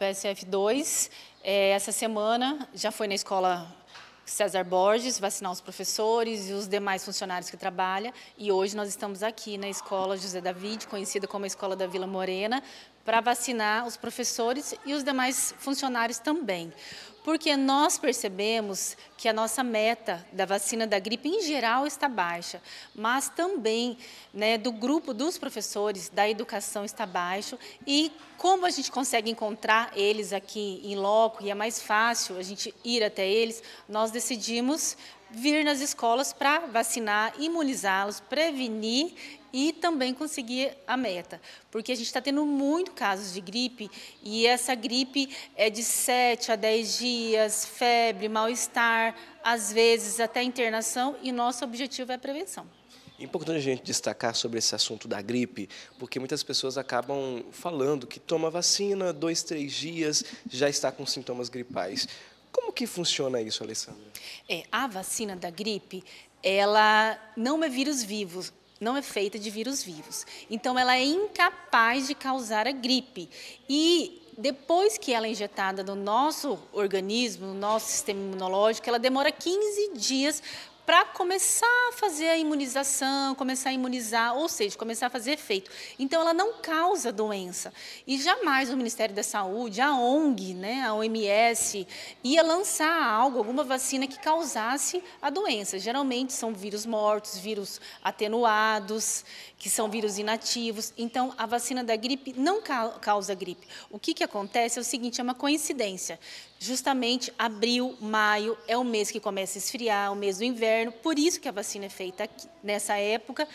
PSF2. É, essa semana já foi na escola César Borges vacinar os professores e os demais funcionários que trabalham. E hoje nós estamos aqui na escola José David, conhecida como a Escola da Vila Morena, para vacinar os professores e os demais funcionários também porque nós percebemos que a nossa meta da vacina da gripe em geral está baixa, mas também né, do grupo dos professores da educação está baixo e como a gente consegue encontrar eles aqui em loco e é mais fácil a gente ir até eles, nós decidimos vir nas escolas para vacinar, imunizá-los, prevenir e também conseguir a meta. Porque a gente está tendo muito casos de gripe e essa gripe é de 7 a 10 dias, febre, mal-estar, às vezes até internação e nosso objetivo é a prevenção. É importante a gente destacar sobre esse assunto da gripe, porque muitas pessoas acabam falando que toma vacina, dois, três dias, já está com sintomas gripais. Como que funciona isso, Alessandra? É, a vacina da gripe, ela não é vírus vivos, não é feita de vírus vivos. Então, ela é incapaz de causar a gripe. E depois que ela é injetada no nosso organismo, no nosso sistema imunológico, ela demora 15 dias para começar a fazer a imunização, começar a imunizar, ou seja, começar a fazer efeito. Então, ela não causa doença. E jamais o Ministério da Saúde, a ONG, né, a OMS, ia lançar algo, alguma vacina que causasse a doença. Geralmente são vírus mortos, vírus atenuados, que são vírus inativos. Então, a vacina da gripe não causa gripe. O que, que acontece é o seguinte, é uma coincidência. Justamente abril, maio é o mês que começa a esfriar, é o mês do inverno inverno, por isso que a vacina é feita aqui, nessa época.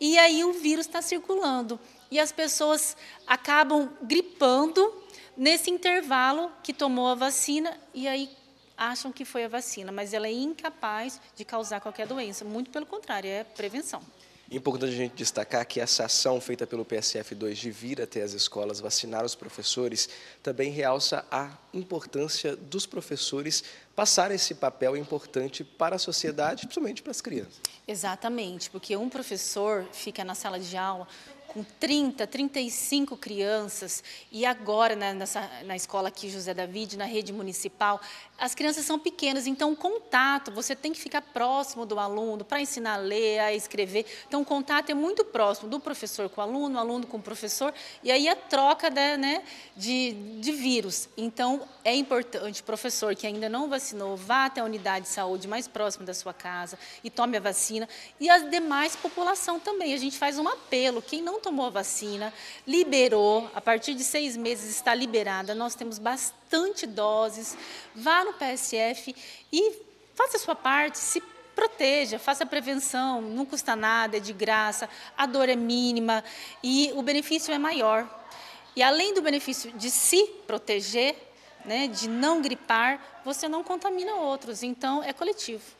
E aí o vírus está circulando. E as pessoas acabam gripando nesse intervalo que tomou a vacina e aí acham que foi a vacina, mas ela é incapaz de causar qualquer doença. Muito pelo contrário, é prevenção. Importante a gente destacar que essa ação feita pelo PSF2 de vir até as escolas vacinar os professores também realça a importância dos professores passar esse papel importante para a sociedade, principalmente para as crianças. Exatamente, porque um professor fica na sala de aula com 30, 35 crianças, e agora na, nessa, na escola aqui José David, na rede municipal, as crianças são pequenas, então o contato, você tem que ficar próximo do aluno para ensinar a ler, a escrever. Então o contato é muito próximo do professor com o aluno, aluno com o professor, e aí a troca da, né, né, de, de vírus. Então é importante, professor que ainda não vacinou, vá até a unidade de saúde mais próxima da sua casa e tome a vacina, e a demais população também. A gente faz um apelo, quem não tomou a vacina, liberou, a partir de seis meses está liberada, nós temos bastante doses, vá no PSF e faça a sua parte, se proteja, faça a prevenção, não custa nada, é de graça, a dor é mínima e o benefício é maior. E além do benefício de se proteger, né, de não gripar, você não contamina outros, então é coletivo.